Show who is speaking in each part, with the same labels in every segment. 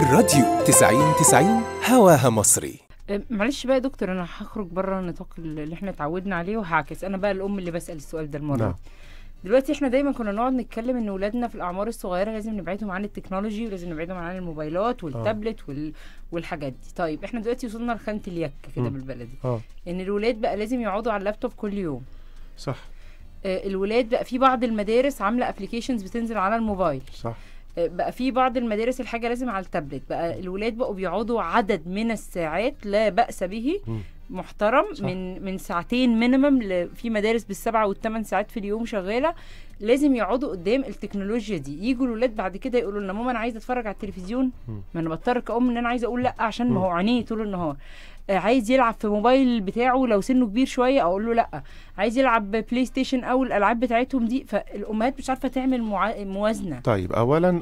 Speaker 1: الراديو 90 90 هواها مصري
Speaker 2: أه، معلش بقى يا دكتور انا هخرج بره النطاق اللي احنا اتعودنا عليه وهعكس انا بقى الام اللي بسال السؤال ده المره نعم. دلوقتي احنا دايما كنا نقعد نتكلم ان ولادنا في الاعمار الصغيره لازم نبعدهم عن التكنولوجي ولازم نبعدهم عن الموبايلات آه. والتابلت وال... والحاجات دي طيب احنا دلوقتي وصلنا لخانه اليك كده بالبلدي آه. ان الولاد بقى لازم يقعدوا على اللابتوب كل يوم صح الولاد بقى في بعض المدارس عامله ابلكيشنز بتنزل على الموبايل صح بقى في بعض المدارس الحاجه لازم على التابلت بقى الولاد بقوا بيقعدوا عدد من الساعات لا باس به محترم صح. من من ساعتين مينيمم في مدارس بالسبعه والثمان ساعات في اليوم شغاله لازم يقعدوا قدام التكنولوجيا دي يجوا الولاد بعد كده يقولوا لنا ماما انا عايزه اتفرج على التلفزيون ما انا بضطر كأم ان انا عايزه اقول لا عشان ما هو عينيه طول النهار آه، عايز يلعب في موبايل بتاعه لو سنه كبير شويه اقول له لا عايز يلعب بلاي ستيشن او الالعاب بتاعتهم دي فالامهات مش عارفه تعمل مع... موازنه
Speaker 1: طيب اولا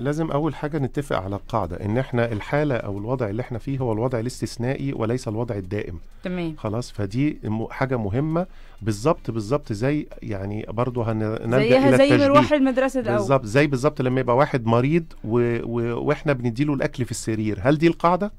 Speaker 1: لازم اول حاجه نتفق على القاعده ان احنا الحاله او الوضع اللي احنا فيه هو الوضع الاستثنائي وليس الوضع الدائم تمام خلاص فدي حاجه مهمه بالظبط بالظبط زي يعني برضه زيها الى زي مروح المدرسه الاول بالظبط زي بالظبط لما يبقى واحد مريض و... و... واحنا بنديله الاكل في السرير هل دي القاعده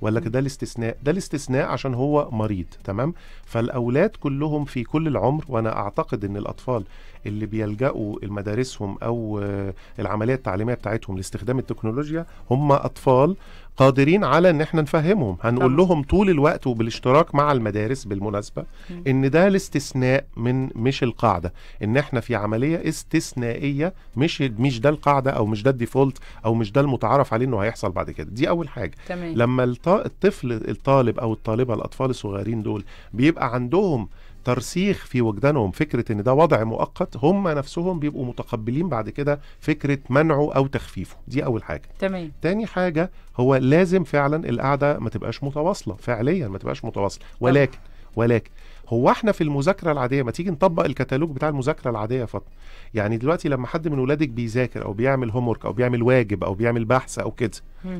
Speaker 1: ولا ده الاستثناء ده الاستثناء عشان هو مريض تمام فالاولاد كلهم في كل العمر وانا اعتقد ان الاطفال اللي بيلجأوا المدارسهم أو آه، العملية التعليمية بتاعتهم لاستخدام التكنولوجيا هم أطفال قادرين على ان احنا نفهمهم هنقول لهم طول الوقت وبالاشتراك مع المدارس بالمناسبه ان ده الاستثناء من مش القاعده ان احنا في عمليه استثنائيه مش مش ده القاعده او مش ده الديفولت او مش ده المتعارف عليه انه هيحصل بعد كده دي اول حاجه تمام. لما الطفل الطالب او الطالبه الاطفال الصغيرين دول بيبقى عندهم ترسيخ في وجدانهم فكره ان ده وضع مؤقت هم نفسهم بيبقوا متقبلين بعد كده فكره منعه او تخفيفه دي اول حاجه تمام تاني حاجه هو لازم فعلا القعده ما تبقاش متواصله فعليا ما تبقاش متواصله ولكن أه. ولكن هو احنا في المذاكره العاديه ما تيجي نطبق الكتالوج بتاع المذاكره العاديه يا فاطمه يعني دلوقتي لما حد من ولادك بيذاكر او بيعمل هوم او بيعمل واجب او بيعمل بحث او كده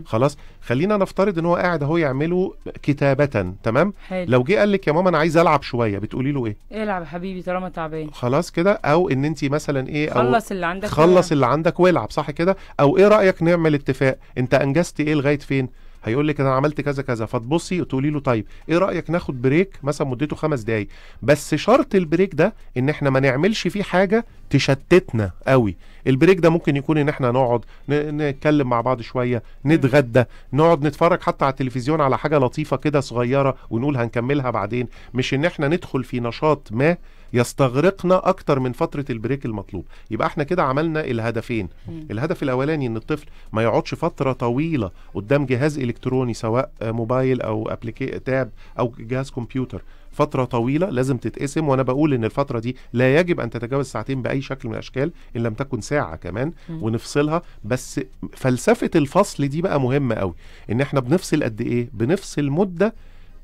Speaker 1: خلاص خلينا نفترض ان هو قاعد اهو يعمله كتابه تمام حلو. لو جه قال لك يا ماما انا عايز العب شويه بتقولي له ايه
Speaker 2: العب يا حبيبي طالما تعبان
Speaker 1: خلاص كده او ان انت مثلا ايه او خلص اللي عندك خلص اللي عندك والعب صح كده او ايه رايك نعمل اتفاق انت انجزت ايه لغايه فين هيقول لك انا عملت كذا كذا فتبصي وتقولي له طيب ايه رايك ناخد بريك مثلا مدته خمس دقايق بس شرط البريك ده ان احنا ما نعملش فيه حاجه تشتتنا قوي البريك ده ممكن يكون ان احنا نقعد نتكلم مع بعض شويه نتغدى نقعد نتفرج حتى على التلفزيون على حاجه لطيفه كده صغيره ونقول هنكملها بعدين مش ان احنا ندخل في نشاط ما يستغرقنا اكتر من فتره البريك المطلوب يبقى احنا كده عملنا الهدفين الهدف الاولاني ان الطفل ما يقعدش فتره طويله قدام جهاز الكتروني سواء موبايل او ابلكي تاب او جهاز كمبيوتر فتره طويله لازم تتقسم وانا بقول ان الفتره دي لا يجب ان تتجاوز ساعتين باي باي شكل من الاشكال ان لم تكن ساعه كمان مم. ونفصلها بس فلسفه الفصل دي بقى مهمه قوي ان احنا بنفصل قد ايه بنفصل مده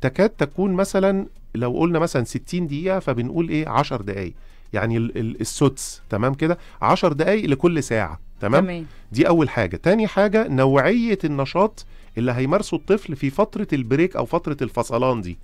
Speaker 1: تكاد تكون مثلا لو قلنا مثلا 60 دقيقه فبنقول ايه 10 دقائق يعني السدس تمام كده 10 دقائق لكل ساعه تمام؟, تمام دي اول حاجه تاني حاجه نوعيه النشاط اللي هيمارسه الطفل في فتره البريك او فتره الفصلان دي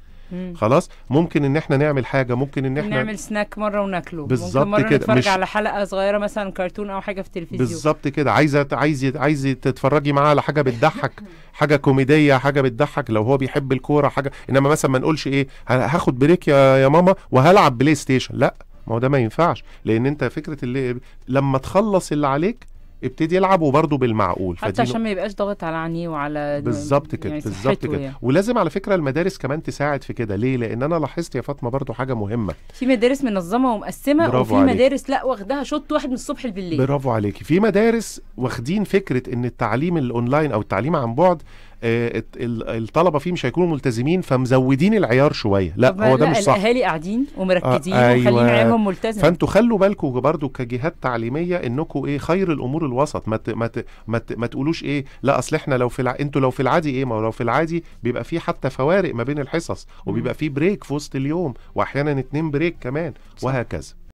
Speaker 1: خلاص ممكن ان احنا نعمل حاجه ممكن ان احنا نعمل
Speaker 2: سناك مره وناكله بالظبط ممكن كده نتفرج مش... على حلقه صغيره مثلا كرتون او حاجه في التلفزيون بالظبط
Speaker 1: كده عايزه عايزه عايزه تتفرجي معاه على حاجه بتضحك حاجه كوميديه حاجه بتضحك لو هو بيحب الكوره حاجه انما مثلا ما نقولش ايه هاخد بريك يا يا ماما وهلعب بلاي ستيشن لا ما هو ده ما ينفعش لان انت فكره اللي لما تخلص اللي عليك ابتدي العب وبرضه بالمعقول حتى عشان
Speaker 2: ما يبقاش ضاغط على عينيه وعلى بالظبط كده يعني بالظبط كده يعني.
Speaker 1: ولازم على فكره المدارس كمان تساعد في كده ليه لان انا لاحظت يا فاطمه برضه حاجه مهمه
Speaker 2: في مدارس منظمه ومقسمه وفي عليك. مدارس لا واخداها شوط واحد من الصبح لبالليل
Speaker 1: برافو عليكي في مدارس واخدين فكره ان التعليم الاونلاين او التعليم عن بعد آه، الطلبه فيه مش هيكونوا ملتزمين فمزودين العيار شويه لا هو ده مش صح الاهالي
Speaker 2: قاعدين ومركزين آه أيوة. عيالهم ملتزم فانتوا
Speaker 1: خلوا بالكم برضو كجهات تعليميه انكم ايه خير الامور الوسط ما ما ما, ما تقولوش ايه لا اصل احنا لو في الع... انتوا لو في العادي ايه ما لو في العادي بيبقى في حتى فوارق ما بين الحصص وبيبقى في بريك في وسط اليوم واحيانا اتنين بريك كمان وهكذا